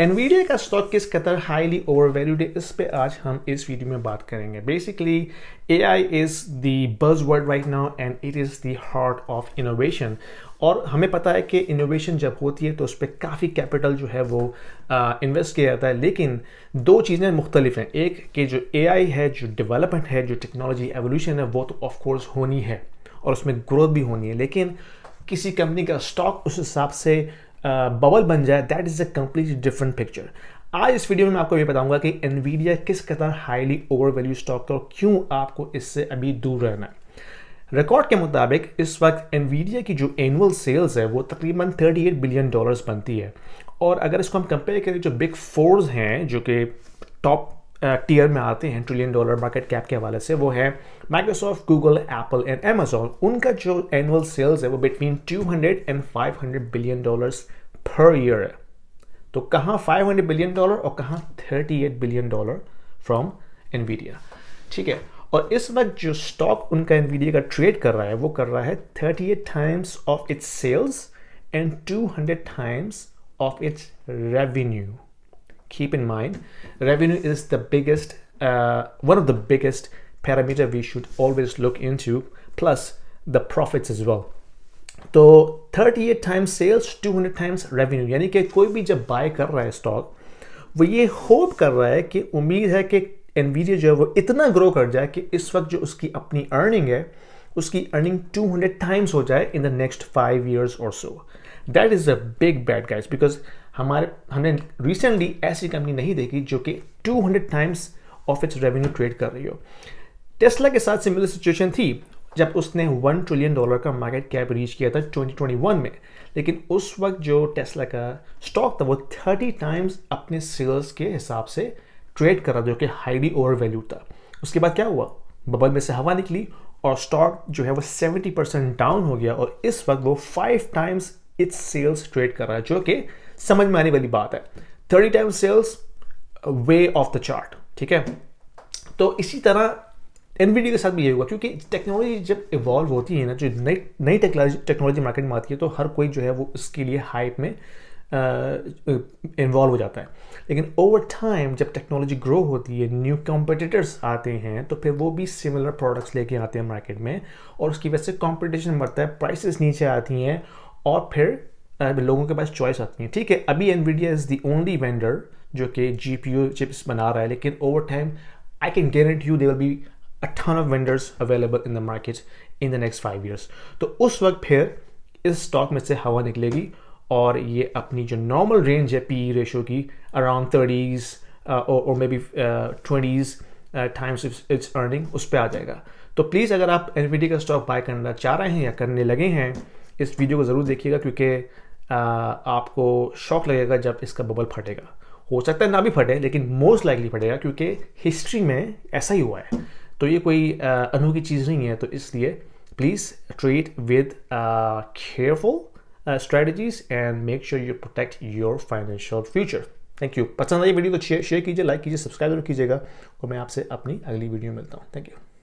Nvidia का stock किस कदर हाईली ओवर वैल्यूड है इस पर आज हम इस वीडियो में बात करेंगे basically A I is the buzz word right now and it is the heart of innovation और हमें पता है कि इनोवेशन जब होती है तो उस पर काफ़ी कैपिटल जो है वो इन्वेस्ट किया जाता है लेकिन दो चीज़ें मुख्तलिफ हैं एक कि जो ए आई है जो डेवलपमेंट है जो टेक्नोलॉजी एवोल्यूशन है वो तो ऑफकोर्स होनी है और उसमें ग्रोथ भी होनी है लेकिन किसी कंपनी का स्टॉक उस हिसाब से बबल बन जाए that is a complete different picture आज इस वीडियो में मैं आपको ये बताऊंगा कि एनवीडिया किस कदर हाईली ओवर वैल्यू स्टॉक है और क्यों आपको इससे अभी दूर रहना है रिकॉर्ड के मुताबिक इस वक्त एनवीडिया की जो एनुअल सेल्स है वो तकरीबन 38 बिलियन डॉलर्स बनती है और अगर इसको हम कंपेयर करें जो बिग फोर्स हैं जो कि टॉप टीयर में आते हैं ट्रिलियन डॉलर मार्केट कैप के हवाले से वो है Microsoft Google Apple and Amazon उनका जो एनुअल सेल्स है वो between 200 and 500 billion dollars per year है तो कहाँ 500 बिलियन डॉलर और कहाँ 38 बिलियन डॉलर फ्रॉम एनवीडिया ठीक है और इस वक्त जो स्टॉक उनका एनवीडिया का ट्रेड कर रहा है वो कर रहा है 38 times of its sales and 200 times of its revenue keep in mind revenue is the biggest one of the biggest parameter we should always look in plus the profits is well तो 38 times sales 200 times revenue यानी कि कोई भी जब bye कर रहा है stock वो ये होप कर रहा है कि उम्मीद है कि एनवीडिया जो है वो इतना ग्रो कर जाए कि इस वक्त जो उसकी अपनी अर्निंग है उसकी अर्निंग 200 टाइम्स हो जाए in the next five years और so that is a big bad guys because हमारे हमने रिसेंटली ऐसी कंपनी नहीं देखी जो कि 200 times of its revenue trade कर रही हो टेस्ला के साथ सिमिलर सिचुएशन थी जब उसने वन ट्रिलियन डॉलर का मार्केट कैप रीच किया था 2021 में लेकिन उस वक्त जो टेस्ला का स्टॉक था वो 30 टाइम्स अपने सेल्स के हिसाब से ट्रेड कर रहा जो कि हाईली ओवर वैल्यू था उसके बाद क्या हुआ बबल में से हवा निकली और स्टॉक जो है वो 70 परसेंट डाउन हो गया और इस वक्त वो five times its sales trade कर रहा है जो कि समझ में आने वाली बात है thirty times sales way off the chart ठीक है तो इसी तरह एनवीडी के साथ भी ये होगा क्योंकि टेक्नोलॉजी जब इवॉल्व होती है ना जो नई नई टेक्नोलॉजी मार्केट में आती है तो हर कोई जो है वो इसके लिए हाइप में इन्वॉल्व हो जाता है लेकिन ओवर टाइम जब टेक्नोलॉजी ग्रो होती है न्यू कॉम्पिटिटर्स आते हैं तो फिर वो भी सिमिलर प्रोडक्ट्स लेके आते हैं मार्केट में और उसकी वजह से कॉम्पिटिशन बढ़ता है प्राइसेस नीचे आती हैं और फिर लोगों के पास चॉइस आती है ठीक है अभी Nvidia is the only vendor जो कि जी पी यू चिप्स बना रहा है लेकिन over time I can guarantee you they will be a ton of vendors available in the market in the next five years तो उस वक्त फिर इस स्टॉक में से हवा निकलेगी और ये अपनी जो नॉर्मल रेंज है पी रेशो e की अराउंड थर्टीज़ और maybe twenties times its earning उस पर आ जाएगा तो प्लीज़ अगर आप एन का स्टॉक बाय करना चाह रहे हैं या करने लगे हैं इस वीडियो को ज़रूर देखिएगा क्योंकि uh, आपको शौक लगेगा जब इसका बबल फटेगा हो सकता है ना भी फटे लेकिन मोस्ट लाइकली फटेगा क्योंकि हिस्ट्री में ऐसा ही हुआ है तो ये कोई अनोखी चीज़ नहीं है तो इसलिए please treat with careful strategies and make sure you protect your financial future thank you पसंद आई वीडियो तो शेयर कीजिए लाइक कीजिए सब्सक्राइब जरूर कीजिएगा और मैं आपसे अपनी अगली वीडियो मिलता हूँ थैंक यू